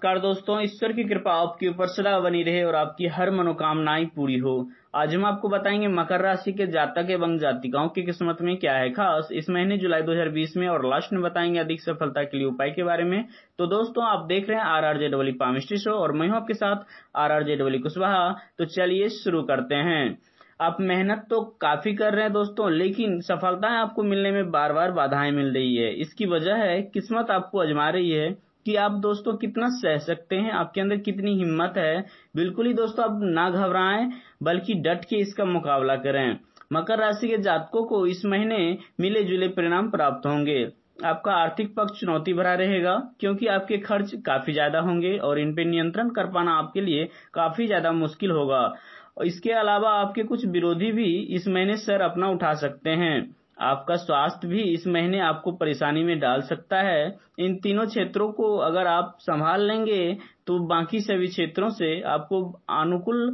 नमस्कार दोस्तों ईश्वर की कृपा आपके ऊपर सदा बनी रहे और आपकी हर मनोकामनाएं पूरी हो आज हम आपको बताएंगे मकर राशि के जातक एवं जातिकाओं की किस्मत में क्या है खास इस महीने जुलाई 2020 में और लास्ट में बताएंगे अधिक सफलता के लिए उपाय के बारे में तो दोस्तों आप देख रहे हैं R R J palmistry show और मैं हूं आपके साथ आर आर जे कुशवाहा तो चलिए शुरू करते हैं आप मेहनत तो काफी कर रहे हैं दोस्तों लेकिन सफलताएं आपको मिलने में बार बार बाधाएं मिल रही है इसकी वजह है किस्मत आपको अजमा रही है कि आप दोस्तों कितना सह सकते हैं आपके अंदर कितनी हिम्मत है बिल्कुल ही दोस्तों आप ना घबराएं बल्कि डट के इसका मुकाबला करें मकर राशि के जातकों को इस महीने मिले जुले परिणाम प्राप्त होंगे आपका आर्थिक पक्ष चुनौती भरा रहेगा क्योंकि आपके खर्च काफी ज्यादा होंगे और इन पे नियंत्रण कर पाना आपके लिए काफी ज्यादा मुश्किल होगा इसके अलावा आपके कुछ विरोधी भी इस महीने सर अपना उठा सकते हैं आपका स्वास्थ्य भी इस महीने आपको परेशानी में डाल सकता है इन तीनों क्षेत्रों को अगर आप संभाल लेंगे तो बाकी सभी क्षेत्रों से आपको अनुकूल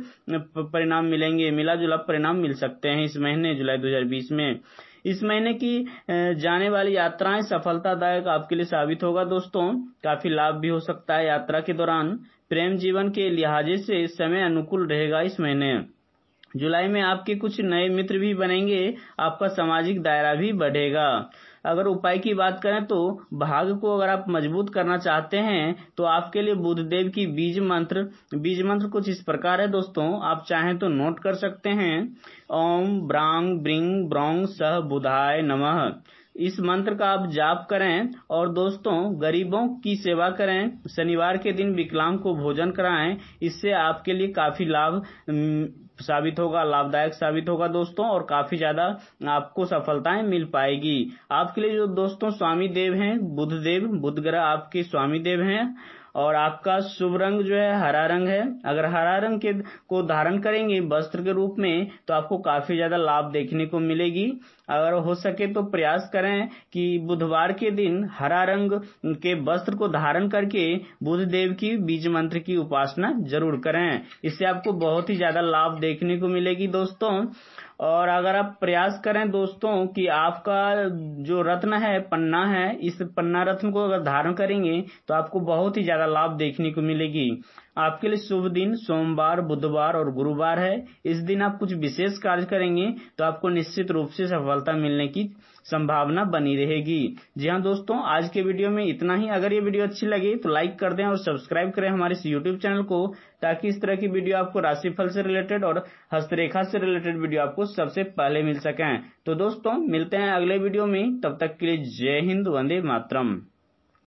परिणाम मिलेंगे मिला जुला परिणाम मिल सकते हैं इस महीने जुलाई 2020 में इस महीने की जाने वाली यात्राएं सफलतादायक आपके लिए साबित होगा दोस्तों काफी लाभ भी हो सकता है यात्रा के दौरान प्रेम जीवन के लिहाजे से समय अनुकूल रहेगा इस महीने जुलाई में आपके कुछ नए मित्र भी बनेंगे आपका सामाजिक दायरा भी बढ़ेगा अगर उपाय की बात करें तो भाग को अगर आप मजबूत करना चाहते हैं तो आपके लिए बुद्धदेव की बीज मंत्र बीज मंत्र कुछ इस प्रकार है दोस्तों आप चाहें तो नोट कर सकते हैं ओम ब्रांग ब्रिंग ब्रोंग सह बुधाय नमः इस मंत्र का आप जाप करें और दोस्तों गरीबों की सेवा करें शनिवार के दिन विकलांग को भोजन कराएं इससे आपके लिए काफ़ी लाभ साबित होगा लाभदायक साबित होगा दोस्तों और काफ़ी ज़्यादा आपको सफलताएं मिल पाएगी आपके लिए जो दोस्तों स्वामी देव हैं बुध देव बुध ग्रह आपके स्वामी देव हैं और आपका शुभ रंग जो है हरा रंग है अगर हरा रंग के को धारण करेंगे वस्त्र के रूप में तो आपको काफ़ी ज़्यादा लाभ देखने को मिलेगी अगर हो सके तो प्रयास करें कि बुधवार के दिन हरा रंग के वस्त्र को धारण करके बुध देव की बीज मंत्र की उपासना जरूर करें इससे आपको बहुत ही ज़्यादा लाभ देखने को मिलेगी दोस्तों और अगर आप प्रयास करें दोस्तों कि आपका जो रत्न है पन्ना है इस पन्ना रत्न को अगर धारण करेंगे तो आपको बहुत ही ज़्यादा ज्यादा लाभ देखने को मिलेगी आपके लिए शुभ दिन सोमवार बुधवार और गुरुवार है इस दिन आप कुछ विशेष कार्य करेंगे तो आपको निश्चित रूप से सफलता मिलने की संभावना बनी रहेगी जी हाँ दोस्तों आज के वीडियो में इतना ही अगर ये वीडियो अच्छी लगे तो लाइक कर दें और सब्सक्राइब करें हमारे इस यूट्यूब चैनल को ताकि इस तरह की वीडियो आपको राशिफल से रिलेटेड और हस्तरेखा से रिलेटेड वीडियो आपको सबसे पहले मिल सके तो दोस्तों मिलते हैं अगले वीडियो में तब तक के लिए जय हिंद वंदे मातरम